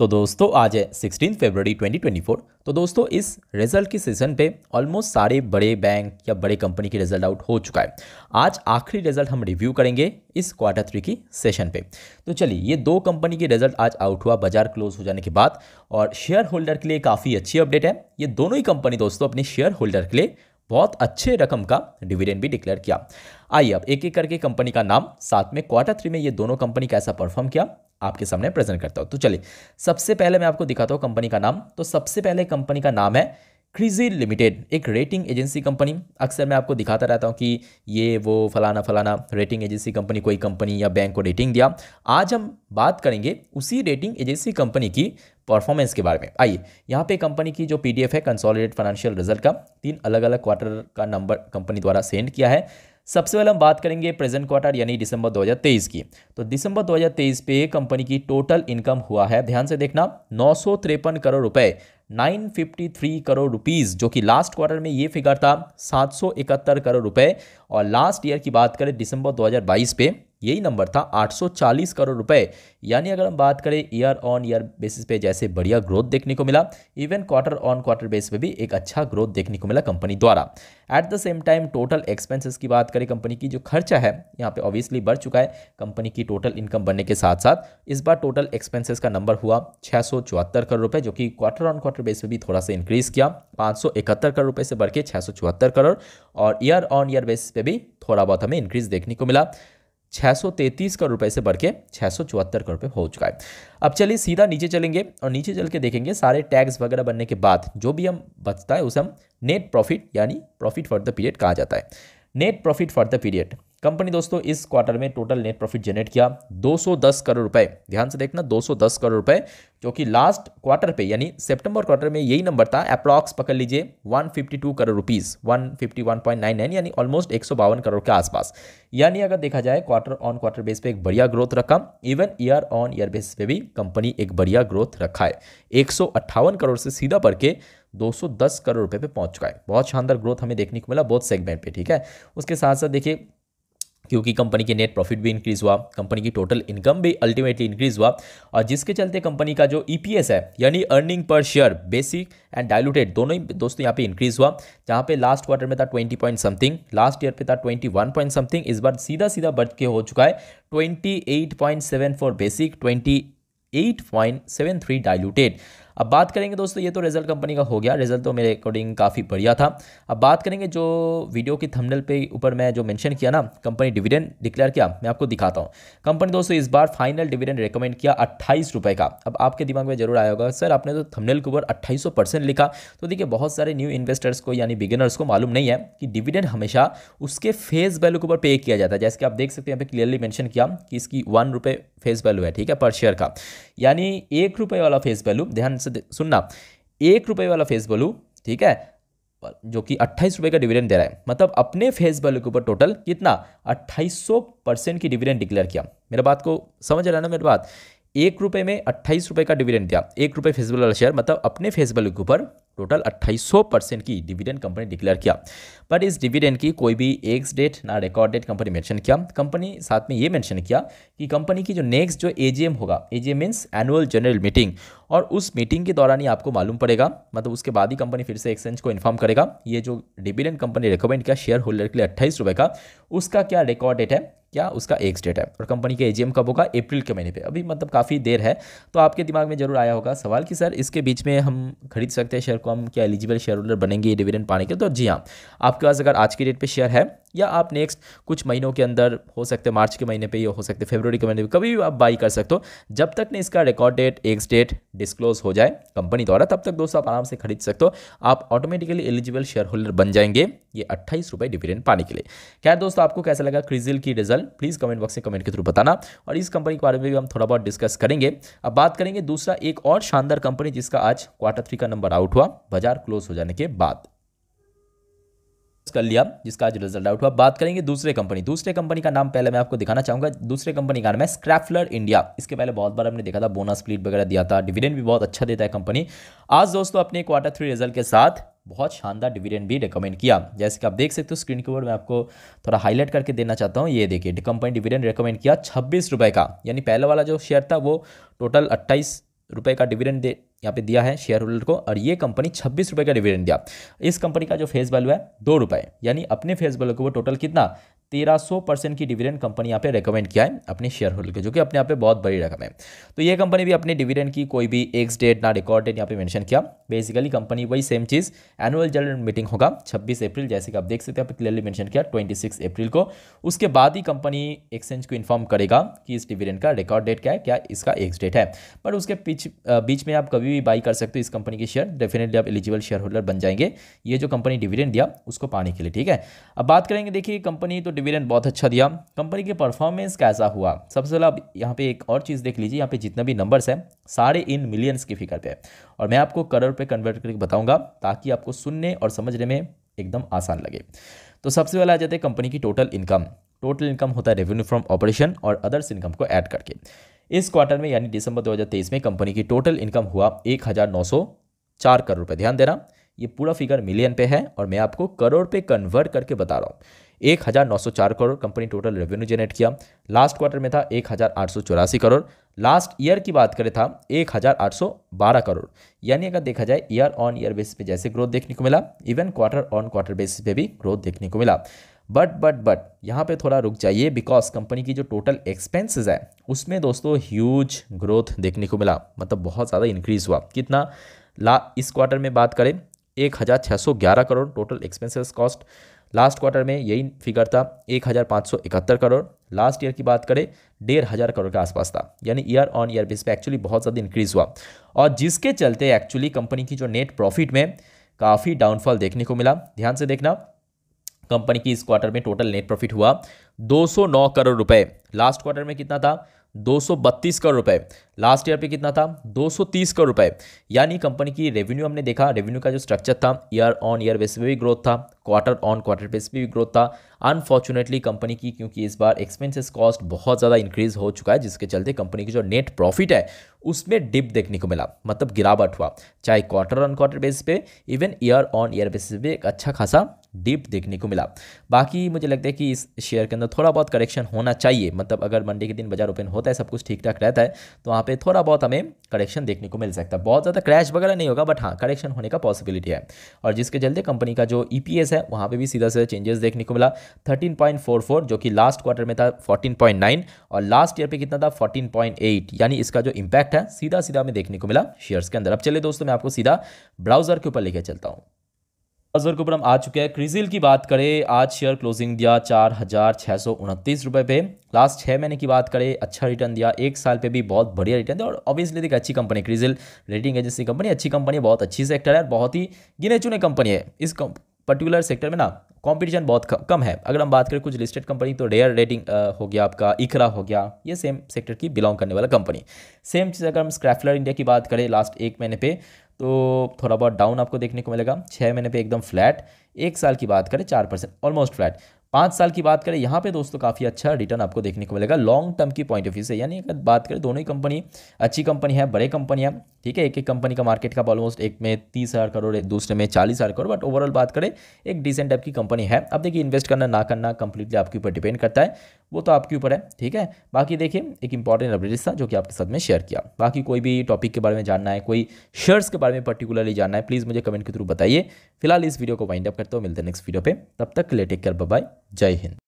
तो दोस्तों आज है सिक्सटीन फरवरी 2024 तो दोस्तों इस रिजल्ट की सेशन पे ऑलमोस्ट सारे बड़े बैंक या बड़े कंपनी के रिजल्ट आउट हो चुका है आज आखिरी रिजल्ट हम रिव्यू करेंगे इस क्वार्टर थ्री की सेशन पे तो चलिए ये दो कंपनी के रिजल्ट आज आउट हुआ बाजार क्लोज हो जाने के बाद और शेयर होल्डर के लिए काफ़ी अच्छी अपडेट है ये दोनों ही कंपनी दोस्तों अपने शेयर होल्डर के लिए बहुत अच्छे रकम का डिविडेंड भी डिक्लेयर किया आइए अब एक एक करके कंपनी का नाम साथ में क्वार्टर थ्री में ये दोनों कंपनी कैसा परफॉर्म किया आपके सामने प्रेजेंट करता हूँ तो चलिए सबसे पहले मैं आपको दिखाता हूँ कंपनी का नाम तो सबसे पहले कंपनी का नाम है क्रिजी लिमिटेड एक रेटिंग एजेंसी कंपनी अक्सर मैं आपको दिखाता रहता हूँ कि ये वो फलाना फलाना रेटिंग एजेंसी कंपनी कोई कंपनी या बैंक को रेटिंग दिया आज हम बात करेंगे उसी रेटिंग एजेंसी कंपनी की परफॉर्मेंस के बारे में आइए यहाँ पे कंपनी की जो पीडीएफ है कंसोलिडेट फाइनेंशियल रिजल्ट का तीन अलग अलग क्वार्टर का नंबर कंपनी द्वारा सेंड किया है सबसे पहले हम बात करेंगे प्रेजेंट क्वार्टर यानी दिसंबर 2023 की तो दिसंबर 2023 पे कंपनी की टोटल इनकम हुआ है ध्यान से देखना नौ करोड़ रुपए 953 करोड़ रुपीस जो कि लास्ट क्वार्टर में ये फिगर था 771 करोड़ रुपए और लास्ट ईयर की बात करें दिसंबर 2022 पे यही नंबर था 840 करोड़ रुपए यानी अगर हम बात करें ईयर ऑन ईयर बेसिस पे जैसे बढ़िया ग्रोथ देखने को मिला even quarter on quarter base पे भी एक अच्छा ग्रोथ देखने को मिला कंपनी द्वारा at the same time total expenses की बात करें कंपनी की जो खर्चा है यहाँ पे ऑब्वियसली बढ़ चुका है कंपनी की टोटल इनकम बढ़ने के साथ साथ इस बार टोटल एक्सपेंसिस का नंबर हुआ छः करोड़ रुपये जो कि क्वार्टर ऑन क्वार्टर बेस पर भी थोड़ा सा इंक्रीज़ किया पाँच करोड़ रुपये से बढ़ के छः करोड़ और ईयर ऑन ईयर बेसिस पे भी थोड़ा बहुत हमें इंक्रीज़ देखने को मिला 633 करोड़ रुपए से बढ़ के छः करोड़ रुपए हो चुका है अब चलिए सीधा नीचे चलेंगे और नीचे चल के देखेंगे सारे टैक्स वगैरह बनने के बाद जो भी हम बचता है उसे हम नेट प्रॉफिट यानी प्रॉफिट फॉर द पीरियड कहा जाता है net profit for the period company दोस्तों इस क्वार्टर में टोटल नेट प्रॉफिट जनरेट किया 210 करोड़ रुपए ध्यान से देखना 210 करोड़ रुपए जो कि लास्ट क्वार्टर पे यानी सितंबर क्वार्टर में यही नंबर था अप्रॉक्स पकड़ लीजिए 152 करोड़ रुपीस 151.99 यानी ऑलमोस्ट एक करोड़ के आसपास यानी अगर देखा जाए क्वार्टर ऑन क्वार्टर बेस पे एक बढ़िया ग्रोथ रखा even year on year base पे भी कंपनी एक बढ़िया ग्रोथ रखा है एक करोड़ से सीधा बढ़ के 210 करोड़ रुपए पे पहुंच चुका है बहुत शानदार ग्रोथ हमें देखने को मिला बहुत सेगमेंट पे ठीक है उसके साथ साथ देखिए क्योंकि कंपनी के नेट प्रॉफिट भी इंक्रीज़ हुआ कंपनी की टोटल इनकम भी अल्टीमेटली इंक्रीज़ हुआ और जिसके चलते कंपनी का जो ईपीएस e है यानी earning per share basic and diluted दोनों ही दोस्तों यहाँ पे इंक्रीज़ हुआ जहाँ पे लास्ट क्वार्टर में था twenty point something last year पे था ट्वेंटी वन पॉइंट समथिंग इस बार सीधा सीधा बढ़ के हो चुका है twenty eight point seven four basic twenty eight point seven three diluted अब बात करेंगे दोस्तों ये तो रिजल्ट कंपनी का हो गया रिजल्ट तो मेरे अकॉर्डिंग काफ़ी बढ़िया था अब बात करेंगे जो वीडियो की थंबनेल पे ऊपर मैं जो मेंशन किया ना कंपनी डिविडेंड डिक्लेयर किया मैं आपको दिखाता हूँ कंपनी दोस्तों इस बार फाइनल डिविडेंड रिकमेंड किया अट्ठाईस का अब आपके दिमाग में जरूर आया होगा सर आपने तो थमनेल के ऊपर अट्ठाईस लिखा तो देखिए बहुत सारे न्यू इन्वेस्टर्स को यानी बिगिनर्स को मालूम नहीं है कि डिविडेंड हमेशा उसके फेस वैल्यू के ऊपर पे किया जाता है जैसे कि आप देख सकते हैं यहाँ पर क्लियरली मैंशन किया कि इसकी वन रुपये फेस वैल्यू है ठीक है पर शेयर का यानी एक रुपये वाला फेस वैल्यू ध्यान से सुनना एक रुपये वाला फेस वैल्यू ठीक है जो कि अट्ठाईस रुपये का डिविडेंड दे रहा है मतलब अपने फेस वैल्यू के ऊपर टोटल कितना अट्ठाईस परसेंट की डिविडेंड डिक्लेयर किया मेरा बात को समझ रहा है ना मेरी बात एक रुपये में अट्ठाईस रुपये का डिविडेंड दिया एक रुपये फेस वैल्यू वाला शेयर मतलब अपने फेस वैल्यू के ऊपर टोटल 2800 परसेंट की डिविडेंड कंपनी डिक्लेयर किया बट इस डिविडेंड की कोई भी एक्स डेट ना रिकॉर्ड डेट कंपनी मेंशन किया कंपनी साथ में ये मेंशन किया कि कंपनी की जो नेक्स्ट जो एजीएम होगा AGM means annual general meeting और उस मीटिंग के दौरान ही आपको मालूम पड़ेगा मतलब उसके बाद ही कंपनी फिर से एक्सचेंज को इन्फॉर्म करेगा ये जो डिविडेंड कंपनी रिकमेंड किया शेयर होल्डर के लिए अट्ठाईस का उसका क्या रिकॉर्ड डेट है क्या उसका एक्स डेट है और कंपनी के एजीएम कब होगा अप्रैल के महीने पे अभी मतलब काफ़ी देर है तो आपके दिमाग में जरूर आया होगा सवाल कि सर इसके बीच में हम खरीद सकते हैं शेयर को हम क्या एलिजिबल शेयर होल्डर बनेंगे डिविडेंड पाने के तो जी हाँ आपके पास अगर आज की डेट पर शेयर है या आप नेक्स्ट कुछ महीनों के अंदर हो सकते मार्च के महीने पे या हो सकते फरवरी के महीने पे कभी भी आप बाई कर सकते हो जब तक ने इसका record date ex date disclose हो जाए कंपनी द्वारा तब तक दोस्तों आप आराम से खरीद सकते हो आप ऑटोमेटिकली एलिजिबल शेयर होल्डर बन जाएंगे ये अट्ठाईस रुपये डिविडेंड पाने के लिए क्या दोस्तों आपको कैसा लगा क्रिजिल की रिजल्ट प्लीज़ कमेंट बॉक्स में कमेंट के थ्रू बताना और इस कंपनी के बारे में भी हम थोड़ा बहुत डिस्कस करेंगे अब बात करेंगे दूसरा एक और शानदार कंपनी जिसका आज क्वार्टर थ्री का नंबर आउट हुआ बाजार क्लोज हो जाने के बाद कर लिया जिसका आज रिजल्ट आउट हुआ बात करेंगे दूसरे कंपनी दूसरे कंपनी का नाम पहले मैं आपको दिखाना चाहूंगा दूसरे कंपनी का नाम है स्क्रैफलर इंडिया इसके पहले बहुत बार हमने देखा था बोनस स्प्लिट वगैरह दिया था डिविडेंड भी बहुत अच्छा देता है कंपनी आज दोस्तों अपने क्वार्टर थ्री रिजल्ट के साथ बहुत शानदार डिविडेंड भी रिकमेंड किया जैसे कि आप देख सकते हो स्क्रीन के ऊपर मैं आपको थोड़ा हाईलाइट करके देना चाहता हूँ ये देखिए कंपनी डिविडेंड रिकमेंड किया छब्बीस रुपये का यानी पहले वाला जो शेयर था वो टोटल अट्ठाईस रुपये का डिविडेंड यहाँ पे दिया है शेयर होल्डर को और ये कंपनी छब्बीस रुपये का डिविडेंड दिया इस कंपनी का जो फेस वैल्यू है दो रुपये यानी अपने फेस वैल्यू को वो टोटल कितना तेरह सौ परसेंट की डिविडेंड कंपनी यहाँ पे रेकमेंड किया है अपने शेयर होल्डर के जो कि अपने आप पे बहुत बड़ी रकम है तो ये कंपनी भी अपने डिविडेंड की कोई भी एक्स डेट ना रिकॉर्ड डेट यहाँ पे मेंशन किया बेसिकली कंपनी वही सेम चीज़ एनुअल जनरल मीटिंग होगा 26 अप्रैल जैसे कि आप देख सकते हैं यहाँ पे क्लियरली मैंशन किया ट्वेंटी अप्रैल को उसके बाद ही कंपनी एक्सचेंज को इन्फॉर्म करेगा कि इस डिविडेंड का रिकॉर्ड डेट क्या है क्या इसका एक्स डेट है पर उसके पीछ बीच में आप कभी भी बाई कर सकते हो इस कंपनी के शेयर डेफिनेटली आप एलिजिबल शेयर होल्डर बन जाएंगे ये जो कंपनी डिविडेंड दिया उसको पाने के लिए ठीक है अब बात करेंगे देखिए कंपनी तो डिविडेंड बहुत अच्छा दिया कंपनी के परफॉर्मेंस कैसा हुआ सबसे पहले आप यहाँ पे एक और चीज़ देख लीजिए यहाँ पे जितना भी नंबर्स हैं सारे इन मिलियंस की फिगर पे और मैं आपको करोड़ पे कन्वर्ट करके बताऊँगा ताकि आपको सुनने और समझने में एकदम आसान लगे तो सबसे पहले आ जाते हैं कंपनी की टोटल इनकम टोटल इनकम होता है रेवेन्यू फ्रॉम ऑपरेशन और अदर्स इनकम को ऐड करके इस क्वार्टर में यानी दिसंबर दो में कंपनी की टोटल इनकम हुआ एक करोड़ रुपये ध्यान देना ये पूरा फिगर मिलियन पे है और मैं आपको करोड़ पे कन्वर्ट करके बता रहा हूँ एक हज़ार नौ सौ चार crore company total revenue generate किया लास्ट क्वार्टर में था एक हज़ार आठ सौ चौरासी करोड़ लास्ट ईयर की बात करें था एक हज़ार आठ सौ बारह करोड़ यानी अगर देखा जाए ईयर ऑन ईयर बेसिस पे जैसे ग्रोथ देखने को मिला even quarter on quarter basis पे भी ग्रोथ देखने को मिला बट बट बट यहाँ पे थोड़ा रुक जाइए बिकॉज कंपनी की जो टोटल एक्सपेंसेस है उसमें दोस्तों ह्यूज ग्रोथ देखने को मिला मतलब बहुत ज़्यादा इंक्रीज़ हुआ कितना ला इस क्वार्टर में बात करें एक हज़ार छः सौ ग्यारह crore total expenses cost last quarter में यही फिगर था एक हज़ार पाँच सौ इकहत्तर करोड़ लास्ट ईयर की बात करें डेढ़ हज़ार करोड़ के आसपास था यानी ईयर ऑन ईयर बेस पे एक्चुअली बहुत ज़्यादा इंक्रीज़ हुआ और जिसके चलते एक्चुअली कंपनी की जो नेट प्रॉफिट में काफ़ी डाउनफॉल देखने को मिला ध्यान से देखना कंपनी की इस क्वार्टर में टोटल नेट प्रॉफिट हुआ 209 करोड़ रुपए लास्ट क्वार्टर में कितना था 232 करोड़ रुपए लास्ट ईयर पे कितना था 230 करोड़ रुपए यानी कंपनी की रेवेन्यू हमने देखा रेवेन्यू का जो स्ट्रक्चर था ईयर ऑन ईयर बेस पे भी ग्रोथ था क्वार्टर ऑन क्वार्टर बेस पे भी ग्रोथ था अनफॉर्चुनेटली कंपनी की क्योंकि इस बार एक्सपेंसेस कॉस्ट बहुत ज़्यादा इंक्रीज हो चुका है जिसके चलते कंपनी की जो नेट प्रॉफिट है उसमें डिप देखने को मिला मतलब गिरावट हुआ चाहे क्वार्टर ऑन क्वार्टर बेस पे even year on year basis पे एक अच्छा खासा डीप देखने को मिला बाकी मुझे लगता है कि इस शेयर के अंदर थोड़ा बहुत करेक्शन होना चाहिए मतलब अगर मंडे के दिन बाजार ओपन होता है सब कुछ ठीक ठाक रहता है तो वहाँ पर थोड़ा बहुत हमें करेक्शन देखने को मिल सकता है बहुत ज़्यादा क्रैश वगैरह नहीं होगा बट हाँ करेक्शन होने का पॉसिबिलिटी है और जिसके चलते कंपनी का जो ई e है वहाँ पर भी सीधा सीधा चेंजेस देखने को मिला फोर जो कि लास्ट क्वार्टर में था नाइन और लास्ट ईयर पर कितना था एट यानी इसका जो इम्पैक्ट है सीधा सीधा हमें देखने को मिला शेयर्स के अंदर अब चले दोस्तों मैं आपको सीधा ब्राउजर के ऊपर लेके चलता हूँ अजर के ऊपर हम आ चुके हैं क्रिजिल की बात करें आज शेयर क्लोजिंग दिया चार हज़ार छः सौ उनतीस रुपये पे लास्ट छः महीने की बात करें अच्छा रिटर्न दिया एक साल पे भी बहुत बढ़िया रिटर्न दिया और ऑब्वियसली देखिए अच्छी company CRISIL rating agency company अच्छी कंपनी बहुत अच्छी सेक्टर है बहुत ही गिने चुने कंपनी है इस पर्टिकुलर सेक्टर में ना कॉम्पिटिशन बहुत कम है अगर हम बात करें कुछ लिस्टेड कंपनी तो रेयर रेटिंग हो गया आपका इकरा हो गया ये सेम सेक्टर की बिलोंग करने वाला कंपनी सेम चीज़ अगर हम स्क्रैफलर इंडिया की बात करें लास्ट एक महीने पर तो थोड़ा बहुत डाउन आपको देखने को मिलेगा छः महीने पे एकदम फ्लैट एक साल की बात करें चार परसेंट ऑलमोस्ट फ्लैट पाँच साल की बात करें यहाँ पे दोस्तों काफ़ी अच्छा रिटर्न आपको देखने को मिलेगा लॉन्ग टर्म की पॉइंट ऑफ व्यू से यानी अगर बात करें दोनों ही कंपनी अच्छी कंपनी है बड़े कंपनी है ठीक है एक एक कंपनी का मार्केट का ऑलमोस्ट एक में तीस हज़ार करोड़ दूसरे में चालीस हज़ार करोड़ बट ओवरऑल बात करें एक डिसेंट टाइप की कंपनी है अब देखिए इन्वेस्ट करना ना करना कंप्लीटली आपके ऊपर डिपेंड करता है वो तो आपके ऊपर है ठीक है बाकी देखिए एक इंपॉर्टेंट अपडेट था जो कि आपके साथ में शेयर किया बाकी कोई भी टॉपिक के बारे में जानना है कोई शेयर्स के बारे में पर्टिकुलरली जानना है प्लीज़ मुझे कमेंट के थ्रू बताइए फिलहाल इस वीडियो को वाइंड अप करते हो मिलते हैं नेक्स्ट वीडियो पर तब तक ले टेक केयर बाय जय हिंद